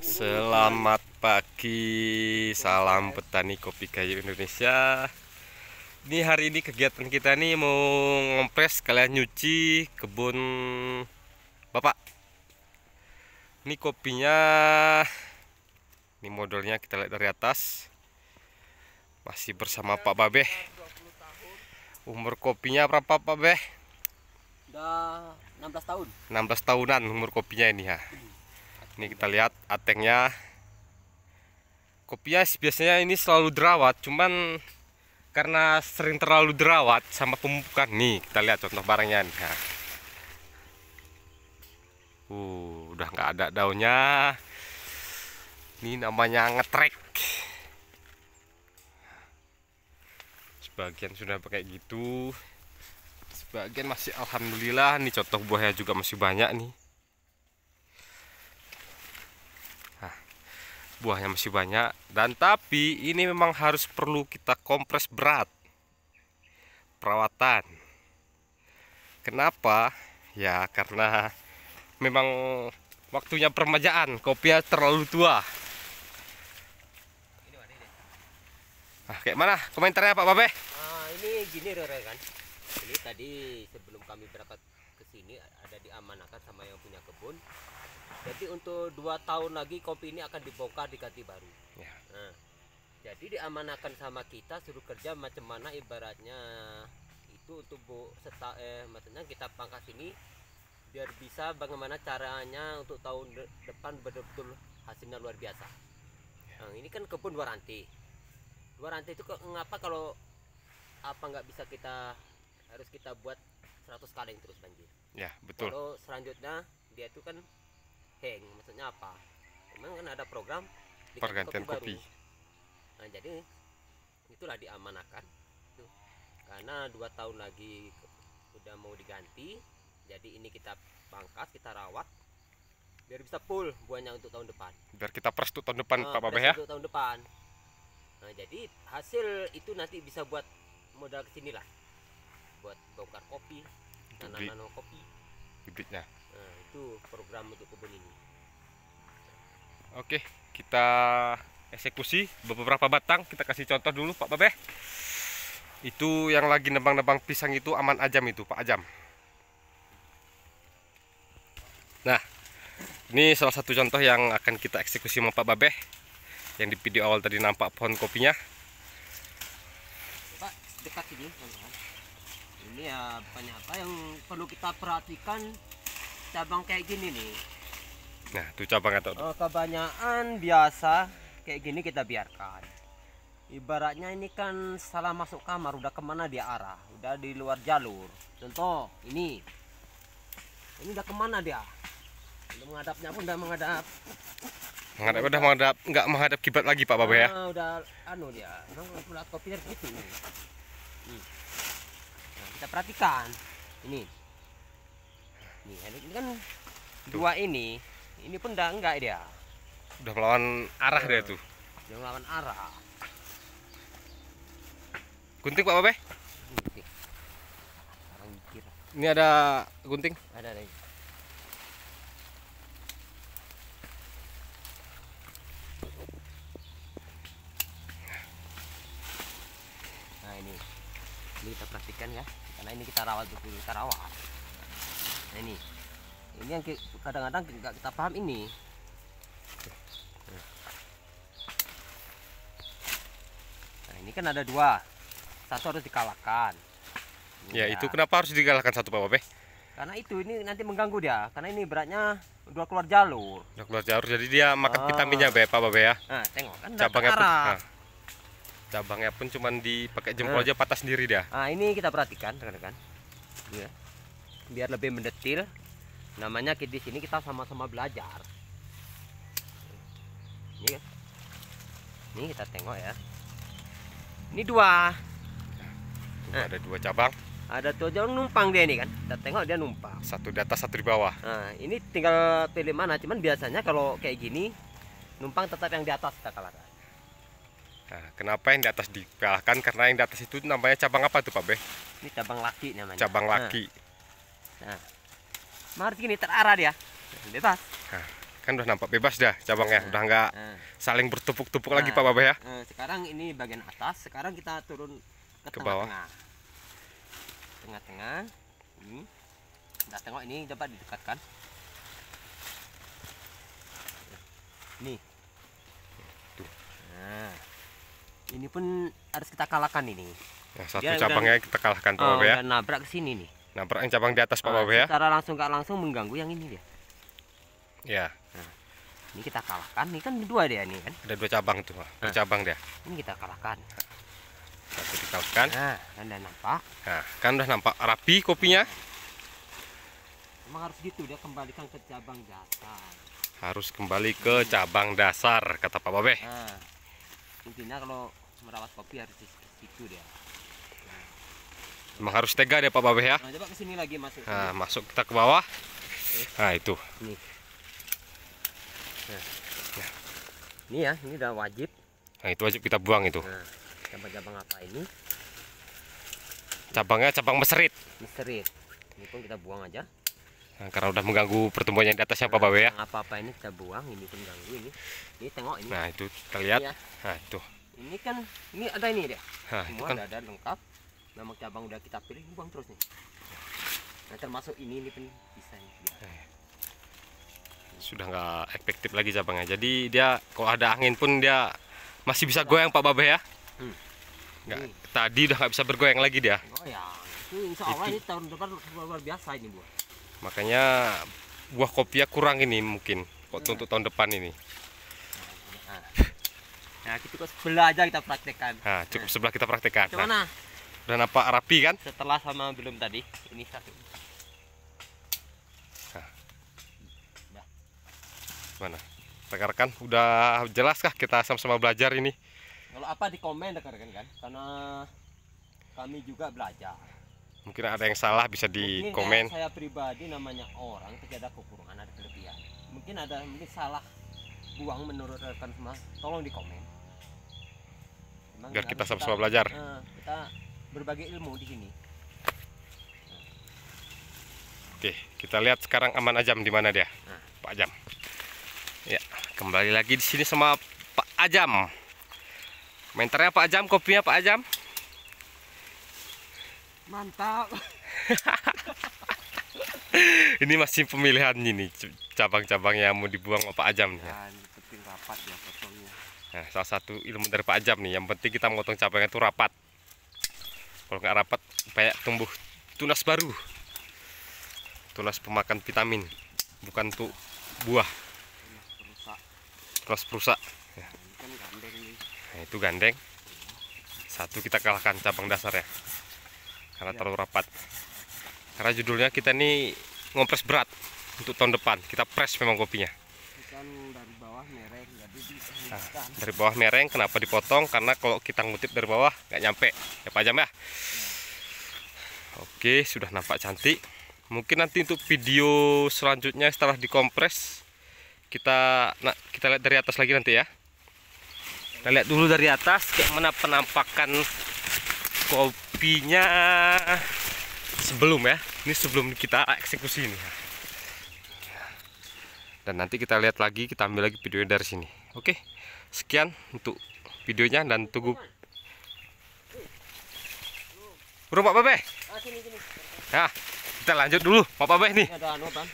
Selamat pagi, salam petani kopi kayu Indonesia. Ini hari ini kegiatan kita nih mau ngompres kalian nyuci kebun bapak. Ini kopinya, ini modelnya kita lihat dari atas. Masih bersama Pak Babe. Umur kopinya berapa Pak Babe? Udah 16 tahun. 16 tahunan umur kopinya ini ya ini kita lihat atengnya kopiah biasanya ini selalu derawat cuman karena sering terlalu derawat sama pemupukan nih kita lihat contoh barangnya nih uh, udah nggak ada daunnya ini namanya ngetrek sebagian sudah pakai gitu sebagian masih alhamdulillah nih contoh buahnya juga masih banyak nih buahnya masih banyak dan tapi ini memang harus perlu kita kompres berat perawatan kenapa ya karena memang waktunya permajaan kopinya terlalu tua nah, kayak mana komentarnya Pak Babe ah, ini gini Rere kan ini tadi sebelum kami berangkat ke sini ada diamanakan sama yang punya kebun jadi untuk dua tahun lagi kopi ini akan dibongkar diganti Baru. Ya. Nah, jadi diamanakan sama kita suruh kerja macam mana ibaratnya itu untuk bu seta, eh, maksudnya kita pangkas ini biar bisa bagaimana caranya untuk tahun de depan betul-betul hasilnya luar biasa. Ya. Nah, ini kan kebun dua rantai. Dua rantai itu ngapa kalau apa nggak bisa kita harus kita buat 100 kaleng terus banjir. Ya, betul. Kalau selanjutnya dia itu kan hang maksudnya apa memang kan ada program pergantian kopi, kopi. Nah, jadi itulah diamanakan itu. karena dua tahun lagi udah mau diganti jadi ini kita pangkas kita rawat biar bisa full buahnya untuk tahun depan biar kita pres tuh tahun depan nah, Pak Babeh ya untuk tahun depan nah jadi hasil itu nanti bisa buat modal kesini lah buat bongkar kopi tanaman kopi bibitnya itu program untuk kebun ini oke kita eksekusi beberapa batang kita kasih contoh dulu Pak Babeh itu yang lagi nebang-nebang pisang itu aman ajam itu Pak Ajam nah ini salah satu contoh yang akan kita eksekusi sama Pak Babeh yang di video awal tadi nampak pohon kopinya Pak dekat sini. ini ya banyak apa yang perlu kita perhatikan cabang kayak gini nih nah tuh cabang atau oh, kebanyakan biasa kayak gini kita biarkan ibaratnya ini kan salah masuk kamar udah kemana dia arah udah di luar jalur contoh ini ini udah kemana dia udah menghadapnya pun udah menghadap menghadap udah, menghadap nggak menghadap kibat lagi pak Babe ya nah, udah anu dia pula kopi gitu Nah, kita perhatikan ini nih ini kan tuh. dua ini ini pun enggak enggak dia udah melawan arah uh, dia tuh udah melawan arah gunting pak babe gunting ini ada gunting ada ada nah ini ini kita perhatikan ya karena ini kita rawat dulu kita rawat nah, ini ini yang kadang-kadang nggak kita paham ini nah ini kan ada dua satu harus dikalahkan ini ya, ya itu kenapa harus dikalahkan satu pak bapak? karena itu ini nanti mengganggu dia karena ini beratnya dua keluar jalur Dua keluar jalur jadi dia makan ah. vitaminnya bapak bapak ya nah, tengok kan cabangnya pun, nah, cabangnya pun cuman dipakai jempol nah. aja patah sendiri dah. nah ini kita perhatikan rekan-rekan ya biar lebih mendetil namanya di sini kita sama-sama belajar ini kan? ini kita tengok ya ini dua nah, ada dua cabang ada dua cabang numpang dia ini kan kita tengok dia numpang satu di atas satu di bawah nah, ini tinggal pilih mana cuman biasanya kalau kayak gini numpang tetap yang di atas kita kalah Nah, kenapa yang di atas dikalahkan? Karena yang di atas itu namanya cabang apa tuh Pak be Ini cabang laki namanya. Cabang nah. laki. Nah Nah, harus gini terarah dia, bebas. Nah, kan udah nampak bebas dah cabangnya, nah, udah nggak nah. saling bertepuk-tepuk nah, lagi Pak Bapak ya. Eh, sekarang ini bagian atas, sekarang kita turun ke, ke bawah. Tengah-tengah. Hmm. Nah, tengok ini dapat didekatkan. Nih. Tuh. Nah. Ini pun harus kita kalahkan ini. Ya, satu cabangnya kita kalahkan Pak eh, Bapak ya. nabrak ke sini nih. Nah perang cabang di atas Pak nah, Bapak ya secara langsung nggak langsung mengganggu yang ini dia ya nah, ini kita kalahkan ini kan dua dia ini kan ada dua cabang tuh nah. dua cabang dia ini kita kalahkan Kita dikalahkan nah kan nampak nah kan udah nampak rapi kopinya emang harus gitu dia kembalikan ke cabang dasar harus kembali ke cabang dasar kata Pak Bapak. nah, intinya kalau merawat kopi harus di situ dia Memang harus tega deh Pak Babeh ya. Nah, coba ke lagi masuk. Nah, masuk kita ke bawah. Nah, itu. Ini. Nah. Ini ya, ini udah wajib. Nah, itu wajib kita buang itu. Nah, cabang-cabang apa ini? Cabangnya cabang meserit. Meserit. Ini pun kita buang aja. Nah, karena udah mengganggu pertumbuhan yang di atasnya nah, Pak Babe ya. Apa-apa ini kita buang, ini pun ganggu ini. Ini tengok ini. Nah, itu kita lihat. Ini ya. Nah, itu. Ini kan ini ada ini dia. Nah, Semua itu kan. ada lengkap memang cabang udah kita pilih lubang terus nih nah termasuk ini ini pun bisa ya. eh, sudah nggak efektif lagi cabangnya jadi dia kalau ada angin pun dia masih bisa nah. goyang Pak Babe ya hmm. nggak ini. tadi udah nggak bisa bergoyang lagi dia goyang itu insya Allah itu. ini tahun depan luar biasa ini buah makanya buah kopi kurang ini mungkin kok iya. untuk tahun depan ini nah, nah. nah kita sebelah aja kita praktekkan nah cukup nah. sebelah kita praktekkan nah Udah nampak rapi kan? Setelah sama belum tadi, ini satu. Mana? Rekan-rekan, udah jelaskah kita sama-sama belajar ini? Kalau apa di komen rekan-rekan kan? Karena kami juga belajar. Mungkin ada yang salah bisa di mungkin komen. Saya, pribadi namanya orang tidak ada kekurangan, ada kelebihan. Mungkin ada mungkin salah buang menurut rekan semua. Tolong di komen. Emang biar kita sama-sama belajar. Eh, kita berbagai ilmu di sini. Oke, kita lihat sekarang Aman Ajam di mana dia, nah. Pak Ajam. Ya, kembali lagi di sini sama Pak Ajam. Menternya Pak Ajam, kopinya Pak Ajam. Mantap. ini masih pemilihan ini cabang-cabang yang mau dibuang Pak Ajam nih. Ya, penting rapat ya potongnya. Nah, salah satu ilmu dari Pak Ajam nih, yang penting kita memotong cabangnya itu rapat kalau nggak rapat kayak tumbuh tunas baru tunas pemakan vitamin bukan tuh buah tunas perusak ya. nah, itu gandeng satu kita kalahkan cabang dasar ya karena iya. terlalu rapat karena judulnya kita ini ngompres berat untuk tahun depan kita press memang kopinya kan dari bawahnya Nah, dari bawah mereng kenapa dipotong? Karena kalau kita ngutip dari bawah nggak nyampe. Ya Pak Jam ya. Oke, sudah nampak cantik. Mungkin nanti untuk video selanjutnya setelah dikompres kita nah, kita lihat dari atas lagi nanti ya. Kita lihat dulu dari atas kayak mana penampakan kopinya sebelum ya. Ini sebelum kita eksekusi ini. Ya. Dan nanti kita lihat lagi, kita ambil lagi videonya dari sini. Oke, sekian untuk videonya dan tunggu. Bro, Pak Babe. Nah, ya, kita lanjut dulu, Pak Babe nih. Ada anu, Bang.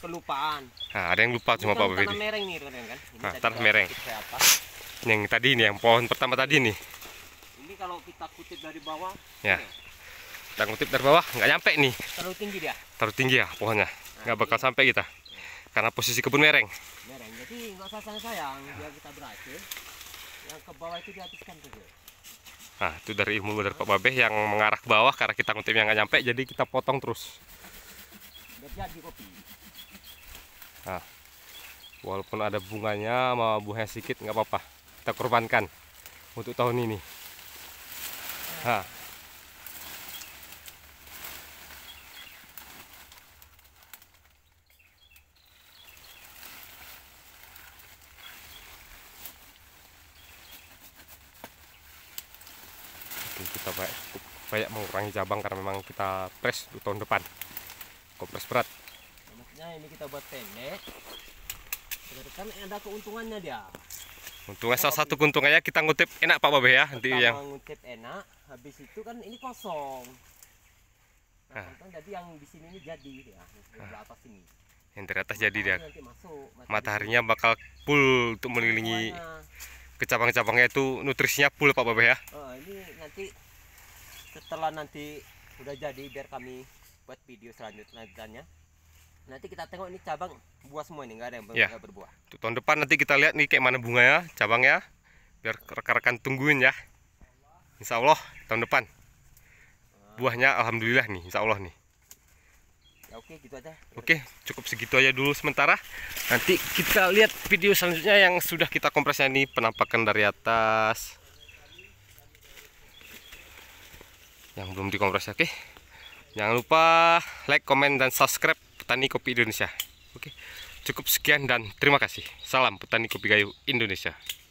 Kelupaan. Nah, ada yang lupa cuma Pak kan Babe. Tanah mereng nih, kan? Ini nah, tanah mereng. Yang tadi ini, yang pohon pertama tadi nih. Ini kalau kita kutip dari bawah. Ya. Ini. Kita kutip dari bawah, nggak nyampe nih. Terlalu tinggi dia. Terlalu tinggi ya pohonnya. Nah, nggak bakal ini. sampai kita. Karena posisi kebun mereng. Mereng. Jadi nggak usah sayang-sayang, biar kita berhasil. Yang ke bawah itu dihabiskan tuh Nah, itu dari ilmu dari Pak Babeh yang mengarah ke bawah karena kita ngutip yang nggak nyampe, jadi kita potong terus. Jadi kopi. Nah, walaupun ada bunganya mau buahnya sedikit nggak apa-apa, kita korbankan untuk tahun ini. Nah. kita banyak, banyak mengurangi cabang karena memang kita press di tahun depan kompres berat maksudnya ini kita buat pendek kan ada keuntungannya dia untungnya salah satu keuntungannya kita ngutip enak Pak Babe ya nanti yang ngutip enak habis itu kan ini kosong nah, ah. jadi yang di sini ini jadi ya yang atas sini yang dari atas jadi dia masuk, mataharinya bakal full untuk mengelilingi ke cabang-cabangnya itu nutrisinya full Pak Babe ya oh, ini nanti setelah nanti udah jadi biar kami buat video selanjutnya nanti kita tengok ini cabang buah semua ini nggak ada yang ber ya. berbuah tahun depan nanti kita lihat nih kayak mana bunganya ya cabang ya biar rekan-rekan tungguin ya Insya Allah tahun depan buahnya alhamdulillah nih Insya Allah nih ya, oke gitu aja oke cukup segitu aja dulu sementara nanti kita lihat video selanjutnya yang sudah kita kompresnya ini penampakan dari atas yang belum dikompres oke okay? jangan lupa like komen dan subscribe petani kopi Indonesia oke okay? cukup sekian dan terima kasih salam petani kopi kayu Indonesia